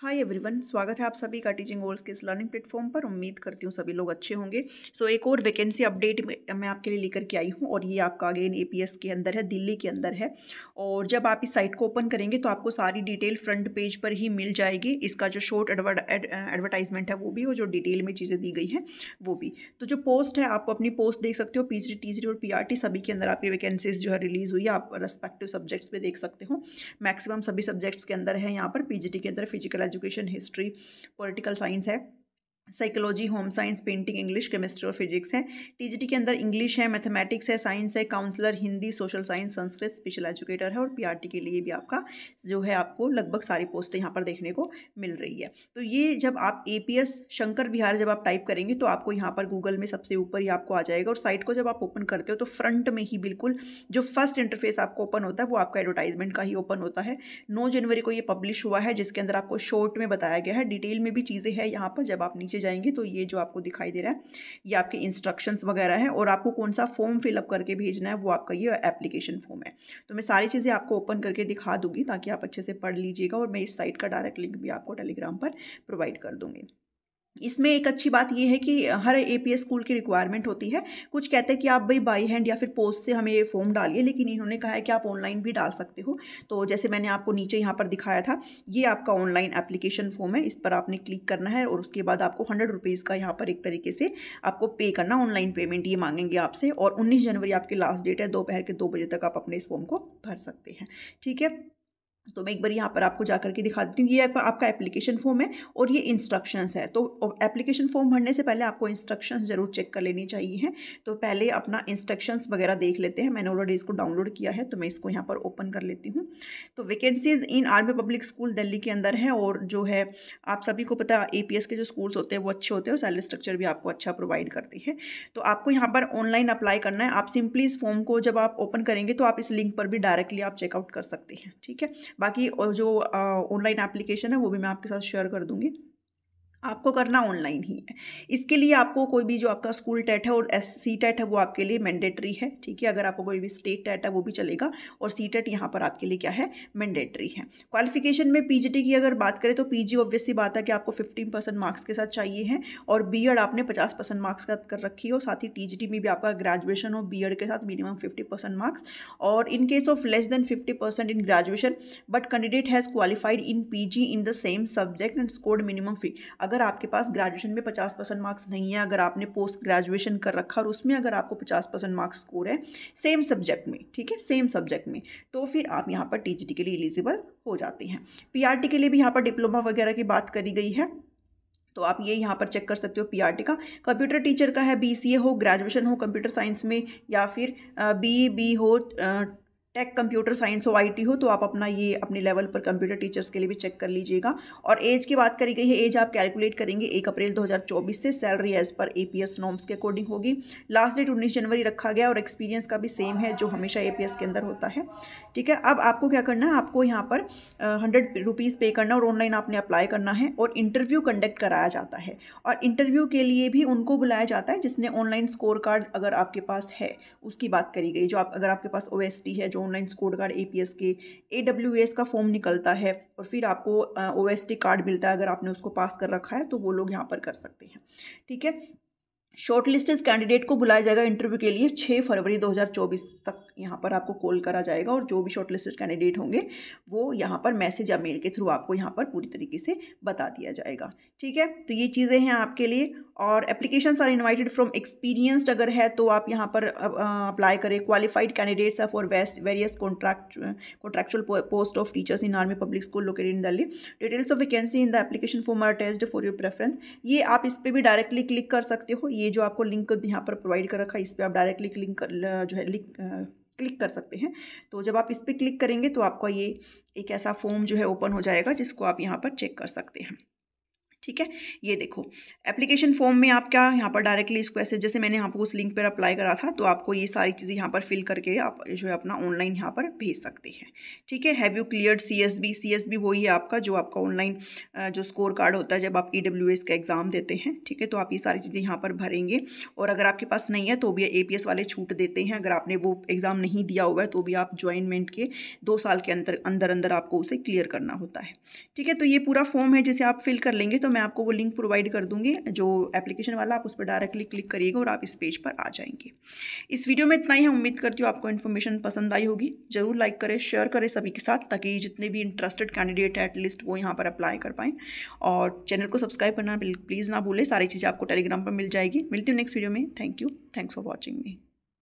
hi everyone स्वागत है आप सभी का टीचिंग गोल्स के इस लर्निंग प्लेटफॉर्म पर उम्मीद करती हूँ सभी लोग अच्छे होंगे सो so, एक और वैकेंसी अपडेट मैं आपके लिए लेकर के आई हूँ और ये आपका अगेन एपीएस के अंदर है दिल्ली के अंदर है और जब आप इस साइट को ओपन करेंगे तो आपको सारी डिटेल फ्रंट पेज पर ही मिल जाएगी इसका जो शॉर्ट एडवर्टाइजमेंट है वो भी और जो डिटेल में चीज़ें दी गई हैं वो भी तो जो पोस्ट है आप अपनी पोस्ट देख सकते हो पी टीजी और पी सभी के अंदर आपकी वैकेंसीज जो है रिलीज़ हुई है आप रेस्पेक्टिव सब्जेक्ट्स पर देख सकते हो मैक्सिमम सभी सब्जेक्ट्स के अंदर है यहाँ पर पी के अंदर physical education history political science है psychology home science painting English chemistry और फिजिक्स है टीजीटी के अंदर इंग्लिश है मैथमेटिक्स है साइंस है counsellor Hindi social science Sanskrit special educator है और पीआरटी के लिए भी आपका जो है आपको लगभग सारी पोस्टें यहाँ पर देखने को मिल रही है तो ये जब आप ए शंकर विहार जब आप टाइप करेंगे तो आपको यहाँ पर गूगल में सबसे ऊपर ही आपको आ जाएगा और साइट को जब आप ओपन करते हो तो फ्रंट में ही बिल्कुल जो फर्स्ट इंटरफेस आपको ओपन होता है वो आपका एडवर्टाइजमेंट का ही ओपन होता है नौ जनवरी को ये पब्लिश हुआ है जिसके अंदर आपको शॉर्ट में बताया गया है डिटेल में भी चीज़ें हैं यहाँ पर जब आप नीचे पूछे जाएंगे तो ये जो आपको दिखाई दे रहा है ये आपके इंस्ट्रक्शंस वगैरह है और आपको कौन सा फॉर्म फिलअप करके भेजना है वो आपका ये एप्लीकेशन फॉर्म है तो मैं सारी चीज़ें आपको ओपन करके दिखा दूंगी ताकि आप अच्छे से पढ़ लीजिएगा और मैं इस साइट का डायरेक्ट लिंक भी आपको टेलीग्राम पर प्रोवाइड कर दूंगी इसमें एक अच्छी बात यह है कि हर ए स्कूल की रिक्वायरमेंट होती है कुछ कहते हैं कि आप भाई बाई हैंड या फिर पोस्ट से हमें फॉर्म डालिए लेकिन इन्होंने कहा है कि आप ऑनलाइन भी डाल सकते हो तो जैसे मैंने आपको नीचे यहाँ पर दिखाया था ये आपका ऑनलाइन एप्लीकेशन फॉर्म है इस पर आपने क्लिक करना है और उसके बाद आपको हंड्रेड रुपीज़ का यहाँ पर एक तरीके से आपको पे करना ऑनलाइन पेमेंट ये मांगेंगे आपसे और उन्नीस जनवरी आपकी लास्ट डेट है दोपहर के दो बजे तक आप अपने इस फॉर्म को भर सकते हैं ठीक है तो मैं एक बार यहाँ पर आपको जा करके दिखा देती हूँ ये आपका एप्लीकेशन फॉर्म है और ये इंस्ट्रक्शंस है तो एप्लीकेशन फॉर्म भरने से पहले आपको इंस्ट्रक्शंस ज़रूर चेक कर लेनी चाहिए हैं तो पहले अपना इंस्ट्रक्शंस वगैरह देख लेते हैं मैंने ऑलरेडी इसको डाउनलोड किया है तो मैं इसको यहाँ पर ओपन कर लेती हूँ तो vacancies in army public school Delhi के अंदर है और जो है आप सभी को पता ए के जो स्कूल्स होते हैं वो अच्छे होते हैं और सैलरी स्ट्रक्चर भी आपको अच्छा प्रोवाइड करती है तो आपको यहाँ पर ऑनलाइन अप्लाई करना है आप सिंपली इस फॉर्म को जब आप ओपन करेंगे तो आप इस लिंक पर भी डायरेक्टली आप चेकआउट कर सकते हैं ठीक है बाकी जो ऑनलाइन एप्लीकेशन है वो भी मैं आपके साथ शेयर कर दूँगी आपको करना ऑनलाइन ही है इसके लिए आपको कोई भी जो आपका स्कूल टेट है और एस सी टेट है वो आपके लिए मैंडेटरी है ठीक है अगर आपको कोई भी स्टेट टेट है वो भी चलेगा और सी टेट यहाँ पर आपके लिए क्या है मैंडेटरी है क्वालिफिकेशन में पीजीटी की अगर बात करें तो पीजी ऑब्वियसली बात है कि आपको फिफ्टीन परसेंट मार्क्स के साथ चाहिए है और बी एड आपने पचास परसेंट मार्क्स का कर रखी हो साथ ही टी में भी आपका ग्रेजुएशन हो बी एड के साथ मिनिमम फिफ्टी परसेंट मार्क्स और in case of less than fifty percent in graduation but candidate has qualified in P G in the same subject and scored minimum fee अगर आपके पास graduation में पचास percent marks नहीं है अगर आपने post graduation कर रखा और उसमें अगर आपको पचास परसेंट मार्क्स स्कोर है सेम सब्जेक्ट में ठीक है सेम सब्जेक्ट में तो फिर आप यहाँ पर टी के लिए एलिजिबल हो जाते हैं पी के लिए भी यहाँ पर डिप्लोमा वगैरह की बात करी गई है तो आप ये यहाँ पर चेक कर सकते हो पी का कंप्यूटर टीचर का है बी हो ग्रेजुएशन हो कंप्यूटर साइंस में या फिर बी बी हो टेक कंप्यूटर साइंस हो आईटी हो तो आप अपना ये अपने लेवल पर कंप्यूटर टीचर्स के लिए भी चेक कर लीजिएगा और एज की बात करी गई है एज आप कैलकुलेट करेंगे एक अप्रैल 2024 से salary as per APS norms के अकॉर्डिंग होगी लास्ट डेट उन्नीस जनवरी रखा गया और एक्सपीरियंस का भी सेम है जो हमेशा ए के अंदर होता है ठीक है अब आपको क्या करना है आपको यहाँ पर हंड्रेड रुपीज़ पे करना और ऑनलाइन आपने अप्लाई करना है और इंटरव्यू कंडक्ट कराया जाता है और इंटरव्यू के लिए भी उनको बुलाया जाता है जिसने ऑनलाइन स्कोर कार्ड अगर आपके पास है उसकी बात करी गई जो आप अगर आपके पास ओ है जो ऑनलाइन स्कोर कार्ड ए के ए का फॉर्म निकलता है और फिर आपको ओ कार्ड मिलता है अगर आपने उसको पास कर रखा है तो वो लोग यहाँ पर कर सकते हैं ठीक है शॉर्ट लिस्टेड कैंडिडेट को बुलाया जाएगा इंटरव्यू के लिए 6 फरवरी 2024 तक यहाँ पर आपको कॉल करा जाएगा और जो भी शॉर्ट लिस्टेड कैंडिडेट होंगे वो यहाँ पर मैसेज या मेल के थ्रू आपको यहाँ पर पूरी तरीके से बता दिया जाएगा ठीक है तो ये चीज़ें हैं आपके लिए और applications are invited from experienced अगर है तो आप यहाँ पर अप्लाई करें qualified candidates are for various contract contractual post of teachers in army public school located in Delhi details of vacancy in the application for मर टेस्ट फॉर योर प्रेफरेंस ये आप इस पर भी डायरेक्टली क्लिक कर सकते हो ये जो आपको लिंक यहाँ पर प्रोवाइड कर रखा है इस पर आप डायरेक्टली क्लिक जो है लिंक क्लिक कर सकते हैं तो जब आप इस पर क्लिक करेंगे तो आपका ये एक ऐसा फॉर्म जो है ओपन हो जाएगा जिसको आप यहाँ पर चेक कर सकते हैं ठीक है ये देखो एप्लीकेशन फॉर्म में आप क्या यहाँ पर डायरेक्टली इसको ऐसे जैसे मैंने यहाँ पर उस लिंक पर अप्लाई करा था तो आपको ये सारी चीज़ें यहाँ पर फिल करके आप जो है अपना ऑनलाइन यहाँ पर भेज सकते हैं ठीक है have you clear C S B C S B वही है आपका जो आपका ऑनलाइन जो स्कोर कार्ड होता है जब आप ई डब्ल्यू एस का एग्ज़ाम देते हैं ठीक है तो आप ये सारी चीज़ें यहाँ पर भरेंगे और अगर आपके पास नहीं है तो भी ए पी एस वाले छूट देते हैं अगर आपने वो एग्ज़ाम नहीं दिया हुआ है तो भी आप ज्वाइनमेंट के दो साल के अंदर अंदर अंदर आपको उसे क्लियर करना होता है ठीक है तो ये पूरा फॉर्म है जिसे आप फिल कर लेंगे तो तो मैं आपको वो लिंक प्रोवाइड कर दूँगी जो एप्लीकेशन वाला आप उस पर डायरेक्टली क्लिक करिएगा और आप इस पेज पर आ जाएंगे इस वीडियो में इतना ही है उम्मीद करती हूँ आपको इन्फॉर्मेशन पसंद आई होगी जरूर लाइक करें शेयर करें सभी के साथ ताकि जितने भी इंटरेस्टेड कैंडिडेट है एटलीस्ट वो यहाँ पर अप्लाई कर पाएँ और चैनल को सब्सक्राइब करना प्लीज़ ना भूलें सारी चीज़ें आपको टेलीग्राम पर मिल जाएगी मिलती हूँ नेक्स्ट वीडियो में thank you thanks for watching me